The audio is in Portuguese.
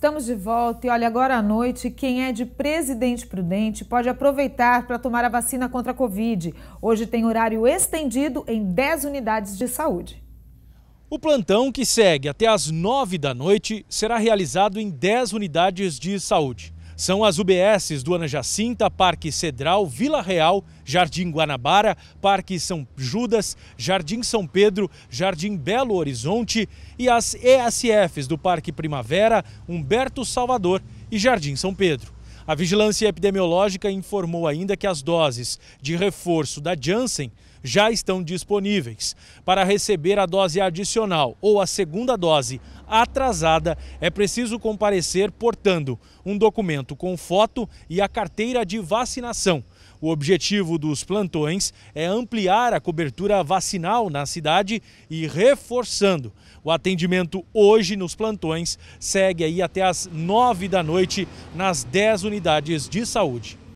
Estamos de volta e olha, agora à noite, quem é de Presidente Prudente pode aproveitar para tomar a vacina contra a Covid. Hoje tem horário estendido em 10 unidades de saúde. O plantão que segue até às 9 da noite será realizado em 10 unidades de saúde. São as UBSs do Ana Jacinta, Parque Cedral, Vila Real, Jardim Guanabara, Parque São Judas, Jardim São Pedro, Jardim Belo Horizonte e as ESFs do Parque Primavera, Humberto Salvador e Jardim São Pedro. A vigilância epidemiológica informou ainda que as doses de reforço da Janssen já estão disponíveis. Para receber a dose adicional ou a segunda dose atrasada, é preciso comparecer portando um documento com foto e a carteira de vacinação. O objetivo dos plantões é ampliar a cobertura vacinal na cidade e reforçando. O atendimento hoje nos plantões segue aí até as 9 da noite nas 10 unidades de saúde.